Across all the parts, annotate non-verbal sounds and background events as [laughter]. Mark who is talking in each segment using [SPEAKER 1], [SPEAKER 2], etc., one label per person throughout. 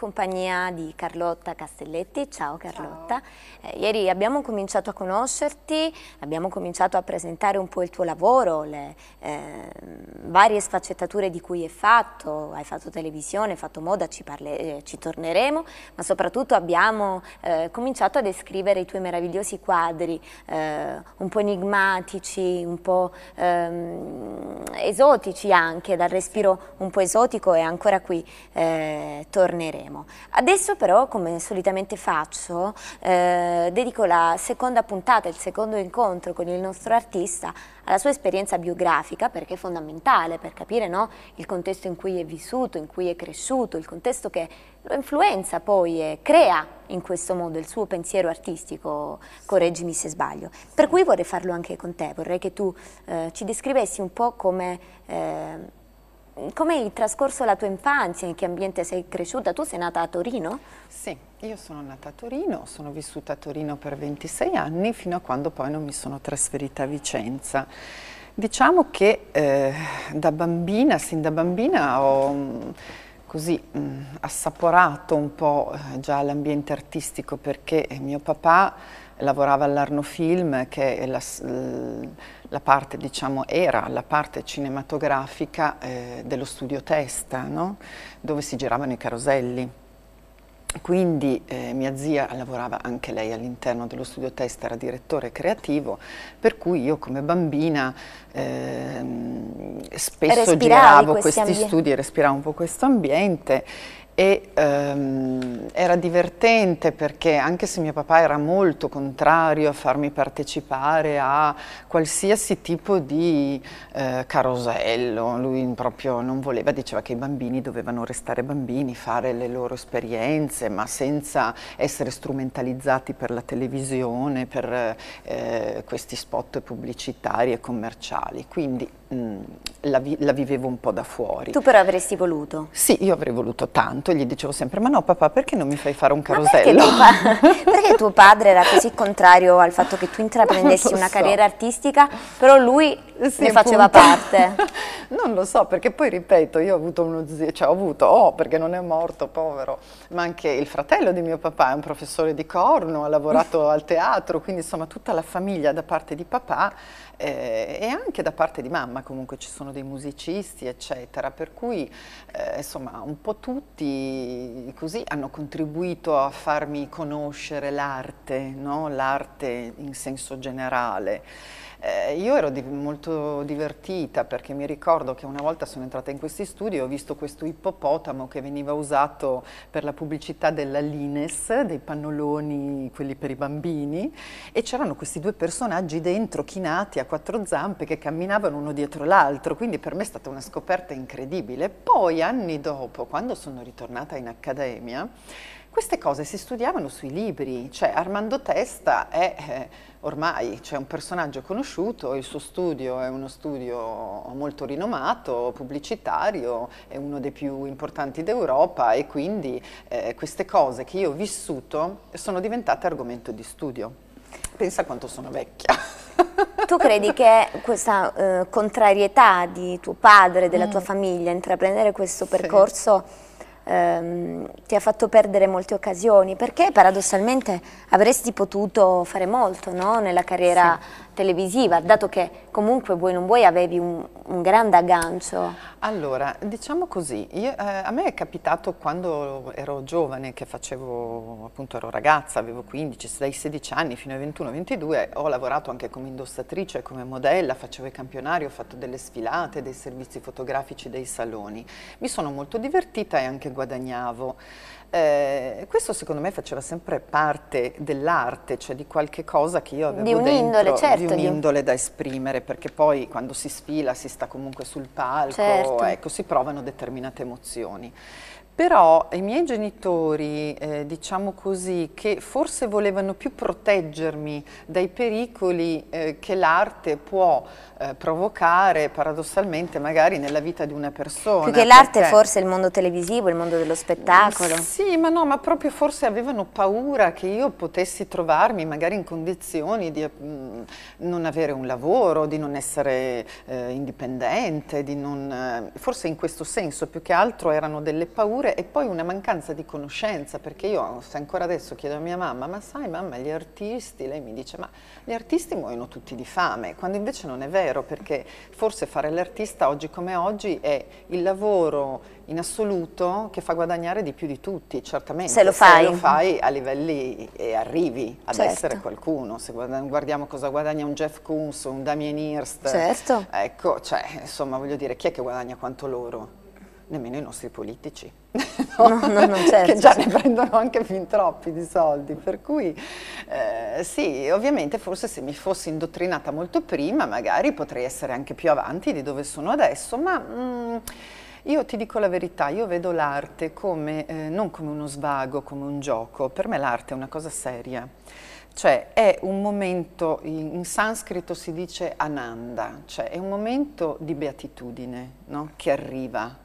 [SPEAKER 1] compagnia di Carlotta Castelletti. Ciao Carlotta. Ciao. Eh, ieri abbiamo cominciato a conoscerti, abbiamo cominciato a presentare un po' il tuo lavoro, le eh, varie sfaccettature di cui hai fatto, hai fatto televisione, hai fatto moda, ci, parle, eh, ci torneremo, ma soprattutto abbiamo eh, cominciato a descrivere i tuoi meravigliosi quadri, eh, un po' enigmatici, un po' ehm, esotici anche, dal respiro un po' esotico e ancora qui eh, torneremo. Sanremo. Adesso però, come solitamente faccio, eh, dedico la seconda puntata, il secondo incontro con il nostro artista alla sua esperienza biografica perché è fondamentale per capire no, il contesto in cui è vissuto, in cui è cresciuto, il contesto che lo influenza poi e crea in questo modo il suo pensiero artistico, correggimi se sbaglio. Per cui vorrei farlo anche con te, vorrei che tu eh, ci descrivessi un po' come... Eh, come hai trascorso la tua infanzia? In che ambiente sei cresciuta? Tu sei nata a Torino? Sì,
[SPEAKER 2] io sono nata a Torino, sono vissuta a Torino per 26 anni fino a quando poi non mi sono trasferita a Vicenza. Diciamo che eh, da bambina, sin da bambina ho mm, così mh, mm, assaporato un po' eh, già l'ambiente artistico perché mio papà lavorava all'Arno Film che la, la parte, diciamo, era la parte cinematografica eh, dello studio Testa, no? dove si giravano i caroselli. Quindi eh, mia zia lavorava anche lei all'interno dello studio Testa, era direttore creativo, per cui io come bambina eh, spesso Respiravi giravo questi ambienti. studi, respiravo un po' questo ambiente e ehm, era divertente perché anche se mio papà era molto contrario a farmi partecipare a qualsiasi tipo di eh, carosello, lui proprio non voleva, diceva che i bambini dovevano restare bambini, fare le loro esperienze, ma senza essere strumentalizzati per la televisione, per eh, questi spot pubblicitari e commerciali. Quindi mh, mm, la, vi la vivevo un po' da fuori. Tu
[SPEAKER 1] però avresti voluto?
[SPEAKER 2] Sì, io avrei voluto tanto e gli dicevo sempre, ma no papà, perché non mi fai fare un carosello?
[SPEAKER 1] Perché, [laughs] perché, tuo padre era così contrario al fatto che tu intraprendessi so. una carriera artistica, però lui sì, ne faceva punto. parte?
[SPEAKER 2] [laughs] non lo so, perché poi ripeto, io ho avuto uno zio, cioè ho avuto, oh, perché non è morto, povero, ma anche il fratello di mio papà è un professore di corno, ha lavorato [laughs] al teatro, quindi insomma tutta la famiglia da parte di papà eh, e anche da parte di mamma comunque ci sono dei musicisti eccetera, per cui eh, insomma un po' tutti così hanno contribuito a farmi conoscere l'arte, no? l'arte in senso generale. Eh, io ero di molto divertita perché mi ricordo che una volta sono entrata in questi studi e ho visto questo ippopotamo che veniva usato per la pubblicità della Lines, dei pannoloni, quelli per i bambini, e c'erano questi due personaggi dentro, chinati a quattro zampe, che camminavano uno dietro l'altro, quindi per me è stata una scoperta incredibile. Poi anni dopo, quando sono ritornata in accademia, queste cose si studiavano sui libri, cioè Armando Testa è eh, ormai cioè, un personaggio conosciuto, il suo studio è uno studio molto rinomato, pubblicitario, è uno dei più importanti d'Europa e quindi eh, queste cose che io ho vissuto sono diventate argomento di studio. Pensa quanto sono vecchia.
[SPEAKER 1] [laughs] Tu credi che questa eh, contrarietà di tuo padre, della mm. tua famiglia, intraprendere questo percorso... Sì ehm, ti ha fatto perdere molte occasioni, perché paradossalmente avresti potuto fare molto no? nella carriera sì televisiva, dato che comunque voi non vuoi avevi un, un grande aggancio?
[SPEAKER 2] Allora, diciamo così, io, eh, a me è capitato quando ero giovane, che facevo, appunto ero ragazza, avevo 15, dai 16 anni fino ai 21-22, ho lavorato anche come indossatrice, come modella, facevo i campionari, ho fatto delle sfilate, dei servizi fotografici, dei saloni. Mi sono molto divertita e anche guadagnavo. Eh, questo secondo me faceva sempre parte dell'arte, cioè di qualche cosa che io avevo di dentro, certo. di un'indole da esprimere perché poi quando si sfila si sta comunque sul palco, certo. ecco, si provano determinate emozioni. Però i miei genitori, eh, diciamo così, che forse volevano più proteggermi dai pericoli eh, che l'arte può eh, provocare paradossalmente magari nella vita di una persona. Più che l'arte perché... forse
[SPEAKER 1] il mondo televisivo, il mondo dello spettacolo. Mm,
[SPEAKER 2] sì, ma no, ma proprio forse avevano paura che io potessi trovarmi magari in condizioni di mh, mm, non avere un lavoro, di non essere eh, indipendente, di non, eh, forse in questo senso più che altro erano delle paure errore e poi una mancanza di conoscenza, perché io se ancora adesso chiedo a mia mamma, ma sai mamma gli artisti, lei mi dice, ma gli artisti muoiono tutti di fame, quando invece non è vero, perché forse fare l'artista oggi come oggi è il lavoro in assoluto che fa guadagnare di più di tutti, certamente. Se lo fai. Se lo fai a livelli e arrivi ad certo. essere qualcuno, se guardiamo cosa guadagna un Jeff Koons, o un Damien Hirst, certo. ecco, cioè, insomma voglio dire, chi è che guadagna quanto loro? nemmeno i nostri politici, [laughs] no? No, no, certo, che già certo. ne prendono anche fin troppi di soldi, per cui eh, sì, ovviamente forse se mi fossi indottrinata molto prima magari potrei essere anche più avanti di dove sono adesso, ma... Mh, mm, io ti dico la verità, io vedo l'arte come, eh, non come uno svago, come un gioco, per me l'arte è una cosa seria, cioè è un momento, in, in sanscrito si dice ananda, cioè è un momento di beatitudine no? che arriva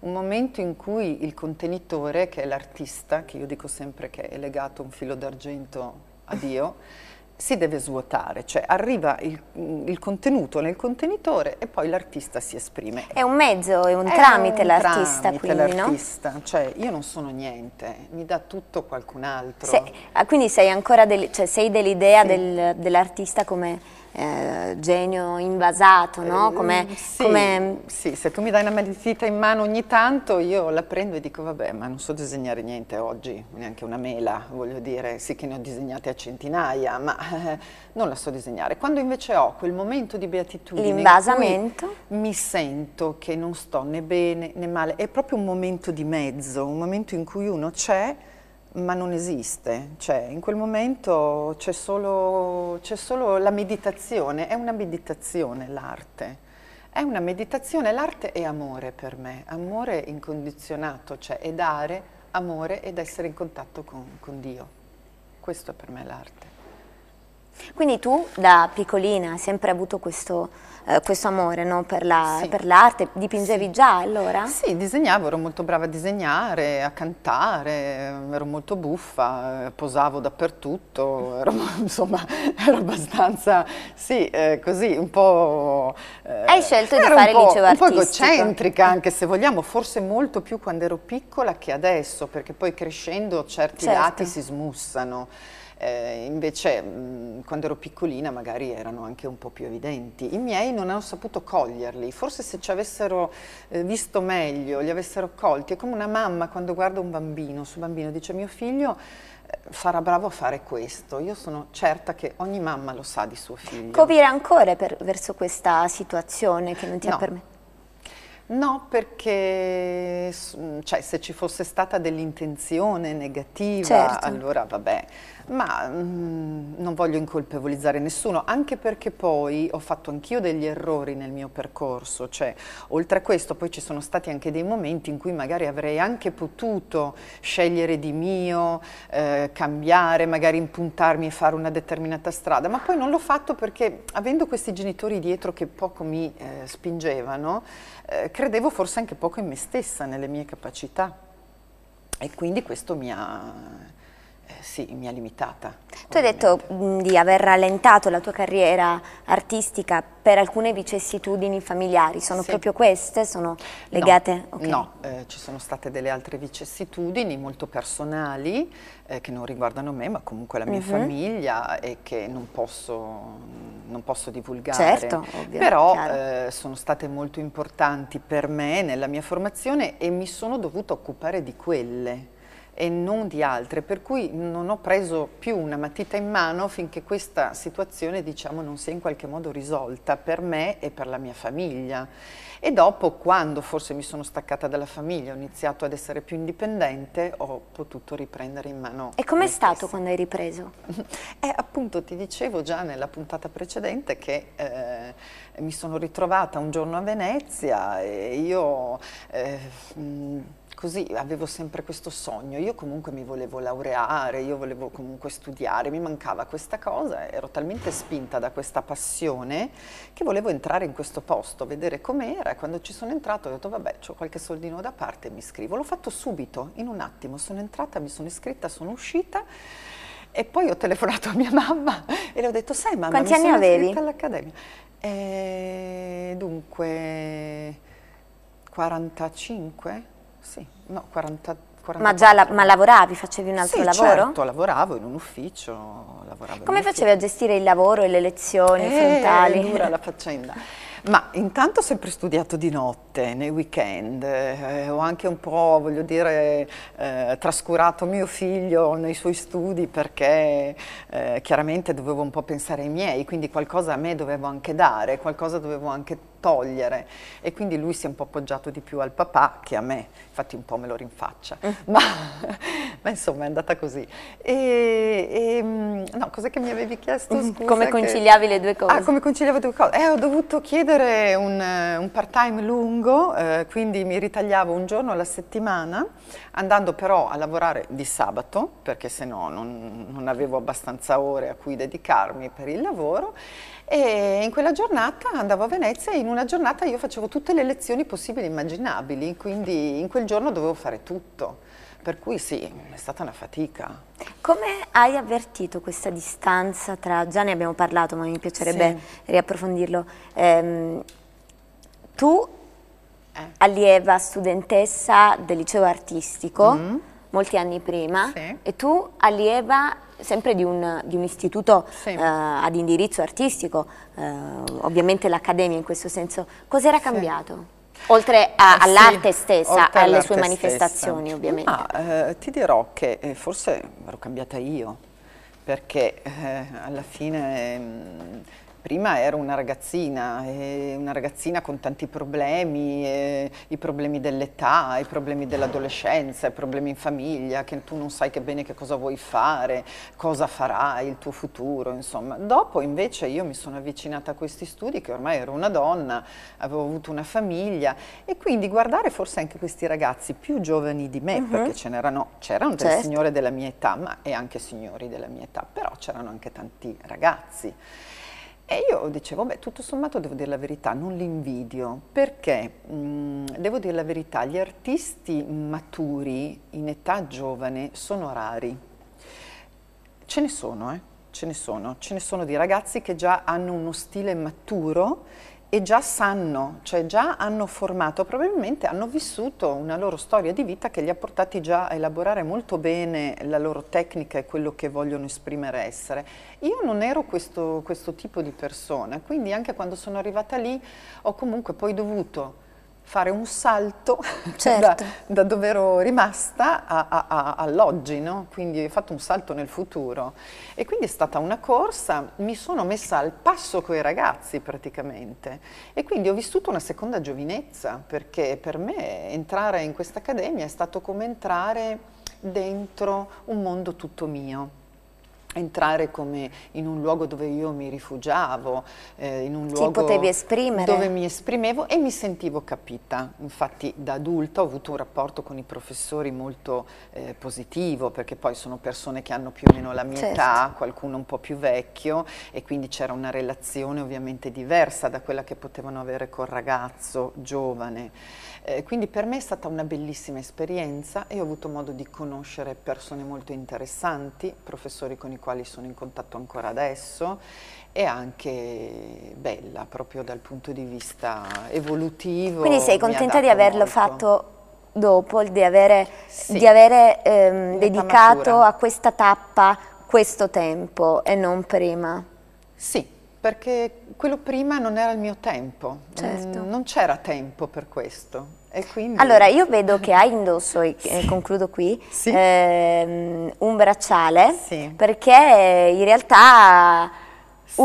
[SPEAKER 2] un momento in cui il contenitore, che è l'artista, che io dico sempre che è legato un filo d'argento a Dio, [laughs] si deve svuotare, cioè arriva il, mm, il contenuto nel contenitore e poi l'artista si esprime.
[SPEAKER 1] È un mezzo, è un è tramite l'artista, quindi, no? È l'artista,
[SPEAKER 2] cioè io non sono niente, mi dà tutto qualcun altro. Se,
[SPEAKER 1] ah, quindi sei ancora del, cioè, sei dell'idea sì. del,
[SPEAKER 2] dell'artista come eh, genio invasato, no? Ehm, come, sì, come... sì, se tu mi dai una matita in mano ogni tanto io la prendo e dico vabbè ma non so disegnare niente oggi, neanche una mela, voglio dire, sì che ne ho disegnate a centinaia, ma eh, non la so disegnare. Quando invece ho quel momento di beatitudine L'invasamento? mi sento che non sto né bene né male, è proprio un momento di mezzo, un momento in cui uno c'è ma non esiste, cioè in quel momento c'è solo, solo, la meditazione, è una meditazione l'arte, è una meditazione, l'arte è amore per me, amore incondizionato, cioè è dare amore ed essere in contatto con, con Dio, questo è per me l'arte.
[SPEAKER 1] Quindi tu da piccolina hai sempre avuto questo, eh, questo amore no? per, l'arte, la, sì. dipingevi sì. già allora? Sì,
[SPEAKER 2] disegnavo, ero molto brava a disegnare, a cantare, ero molto buffa, posavo dappertutto, [laughs] ero, insomma [laughs] ero abbastanza, sì, eh, così un po'... Eh, hai scelto di fare il liceo artistico. un po' egocentrica ah. anche se vogliamo, forse molto più quando ero piccola che adesso, perché poi crescendo certi certo. lati si smussano. Eh, invece mh, mm, quando ero piccolina magari erano anche un po' più evidenti. I miei non hanno saputo coglierli, forse se ci avessero eh, visto meglio, li avessero colti. È come una mamma quando guarda un bambino, su bambino dice mio figlio eh, farà bravo a fare questo. Io sono certa che ogni mamma lo sa di suo figlio. Copire
[SPEAKER 1] rancore per, verso questa situazione che non ti no. ha permesso?
[SPEAKER 2] No, perché mm, cioè, se ci fosse stata dell'intenzione negativa, certo. allora vabbè, ma mh, mm, non voglio incolpevolizzare nessuno, anche perché poi ho fatto anch'io degli errori nel mio percorso, cioè oltre a questo poi ci sono stati anche dei momenti in cui magari avrei anche potuto scegliere di mio, eh, cambiare, magari impuntarmi e fare una determinata strada, ma poi non l'ho fatto perché avendo questi genitori dietro che poco mi eh, spingevano, eh, credevo forse anche poco in me stessa, nelle mie capacità e quindi questo mi ha, eh, sì, mi ha limitata.
[SPEAKER 1] Tu hai detto di aver rallentato la tua carriera artistica per alcune vicissitudini familiari, sono sì. proprio queste? Sono
[SPEAKER 2] legate? No, okay. no. Eh, ci sono state delle altre vicissitudini molto personali eh, che non riguardano me, ma comunque la mia uh mhm. -huh. famiglia e che non posso, non posso divulgare. Certo, ovvio, Però eh, sono state molto importanti per me nella mia formazione e mi sono dovuta occupare di quelle e non di altre, per cui non ho preso più una matita in mano finché questa situazione diciamo, non si è in qualche modo risolta per me e per la mia famiglia. E dopo, quando forse mi sono staccata dalla famiglia, ho iniziato ad essere più indipendente, ho potuto riprendere in mano. E com'è stato stessa. quando hai ripreso? [laughs] Eh, appunto, ti dicevo già nella puntata precedente che eh, mi sono ritrovata un giorno a Venezia e io... Eh, mh, così avevo sempre questo sogno, io comunque mi volevo laureare, io volevo comunque studiare, mi mancava questa cosa, ero talmente spinta da questa passione che volevo entrare in questo posto, vedere com'era e quando ci sono entrato ho detto vabbè ho qualche soldino da parte e mi iscrivo, l'ho fatto subito, in un attimo, sono entrata, mi sono iscritta, sono uscita e poi ho telefonato a mia mamma e le ho detto, sai mamma, Quanti mi anni sono avevi? all'accademia. Eh, dunque, 45? Sì, no, 40 ma già la, ma lavoravi, facevi un altro sì, lavoro? certo, lavoravo in un ufficio. Come facevi ufficio. a gestire il
[SPEAKER 1] lavoro e le lezioni eh, frontali? È dura la
[SPEAKER 2] faccenda. Ma intanto ho sempre studiato di notte, nei weekend, eh, ho anche un po', voglio dire, eh, trascurato mio figlio nei suoi studi perché eh, chiaramente dovevo un po' pensare ai miei, quindi qualcosa a me dovevo anche dare, qualcosa dovevo anche togliere e quindi lui si è un po' appoggiato di più al papà che a me, infatti un po' me lo rinfaccia, mm. [laughs] ma, ma insomma è andata così. E, e mm, no, cos'è che mi avevi chiesto? Mm, Scusa, come conciliavi che... le due cose? Ah, come conciliavo le due cose? Eh, ho dovuto chiedere un, un part time lungo, eh, quindi mi ritagliavo un giorno alla settimana, andando però a lavorare di sabato, perché se no non, non avevo abbastanza ore a cui dedicarmi per il lavoro, e in quella giornata andavo a Venezia in in una giornata io facevo tutte le lezioni possibili e immaginabili, quindi in quel giorno dovevo fare tutto. Per cui sì, è stata una fatica. Come hai avvertito questa distanza tra, già ne abbiamo
[SPEAKER 1] parlato ma mi piacerebbe sì. riapprofondirlo, ehm, tu eh. allieva studentessa del liceo artistico mm molti anni prima sì. e tu allieva sempre di un, di un istituto sì. eh, ad indirizzo artistico, eh, ovviamente l'accademia in questo senso, cos'era cambiato? Oltre ah, all'arte sì, stessa, oltre alle sue manifestazioni stessa. ovviamente.
[SPEAKER 2] Ma, eh, ti dirò che eh, forse l'ho cambiata io, perché eh, alla fine mm, prima ero una ragazzina, una ragazzina con tanti problemi, i problemi dell'età, i problemi dell'adolescenza, i problemi in famiglia, che tu non sai che bene che cosa vuoi fare, cosa farai, il tuo futuro, insomma. Dopo invece io mi sono avvicinata a questi studi che ormai ero una donna, avevo avuto una famiglia e quindi guardare forse anche questi ragazzi più giovani di me, uh mhm. -huh. perché ce n'erano, c'erano certo. delle signore della mia età, ma e anche signori della mia età, però c'erano anche tanti ragazzi. E io dicevo, beh, tutto sommato devo dire la verità, non l'invidio, perché mh, mm, devo dire la verità, gli artisti maturi in età giovane sono rari. Ce ne sono, eh? Ce ne sono, ce ne sono di ragazzi che già hanno uno stile maturo e già sanno, cioè già hanno formato, probabilmente hanno vissuto una loro storia di vita che li ha portati già a elaborare molto bene la loro tecnica e quello che vogliono esprimere essere. Io non ero questo, questo tipo di persona, quindi anche quando sono arrivata lì ho comunque poi dovuto fare un salto [laughs] certo. da, da, dove ero rimasta a, a, a, all'oggi, no? quindi ho fatto un salto nel futuro. E quindi è stata una corsa, mi sono messa al passo coi ragazzi praticamente e quindi ho vissuto una seconda giovinezza perché per me entrare in questa accademia è stato come entrare dentro un mondo tutto mio entrare come in un luogo dove io mi rifugiavo, eh, in un luogo dove mi esprimevo e mi sentivo capita. Infatti da adulta ho avuto un rapporto con i professori molto eh, positivo, perché poi sono persone che hanno più o meno la mia certo. età, qualcuno un po' più vecchio e quindi c'era una relazione ovviamente diversa da quella che potevano avere col ragazzo giovane. Eh, quindi per me è stata una bellissima esperienza e ho avuto modo di conoscere persone molto interessanti, professori con i quali quali sono in contatto ancora adesso e anche bella proprio dal punto di vista evolutivo. Quindi sei contenta di averlo molto. fatto
[SPEAKER 1] dopo, di avere, sì. di avere ehm, dedicato matura. a
[SPEAKER 2] questa tappa questo tempo e non prima? Sì, perché quello prima non era il mio tempo, certo. Mm, non c'era tempo per questo. Quindi... Allora,
[SPEAKER 1] io vedo che hai indosso, e eh, concludo qui, sì. ehm, un bracciale, sì. perché in realtà sì. [laughs]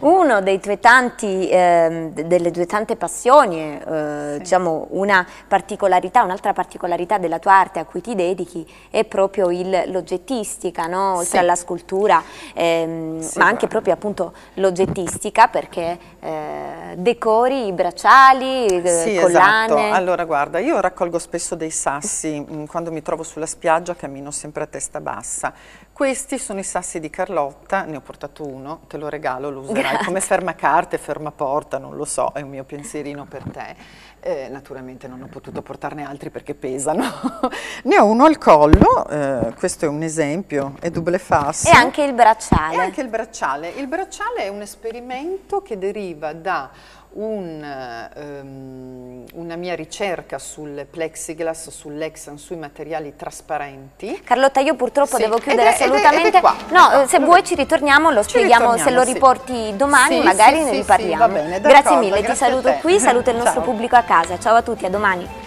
[SPEAKER 1] Uno dei tuoi tanti, eh, delle tue tante passioni, eh, sì. diciamo una particolarità, un'altra particolarità della tua arte a cui ti dedichi è proprio l'oggettistica, no? oltre sì. alla scultura, ehm, ma anche proprio appunto l'oggettistica perché eh, decori i bracciali, eh, sì, esatto. collane. Esatto.
[SPEAKER 2] Allora guarda, io raccolgo spesso dei sassi, mm, quando mi trovo sulla spiaggia cammino sempre a testa bassa questi sono i sassi di Carlotta, ne ho portato uno, te lo regalo, lo userai Grazie. come fermacarte, fermaporta, non lo so, è un mio pensierino per te. Eh, naturalmente non ho potuto portarne altri perché pesano. [laughs] ne ho uno al collo, eh, questo è un esempio, è double fast. E anche il bracciale. E anche il bracciale. Il bracciale è un esperimento che deriva da un, um, una mia ricerca sul plexiglass, sull'exan, sui materiali trasparenti.
[SPEAKER 1] Carlotta, io purtroppo sì. devo chiudere è, assolutamente. Ed è, ed è qua, no, qua. Eh, se vuoi ci ritorniamo, lo ci spieghiamo, ritorniamo, se lo riporti sì. domani sì, magari ne riparliamo. Bene, grazie mille, grazie ti saluto qui, saluto il nostro pubblico a casa. Ciao a tutti, a domani.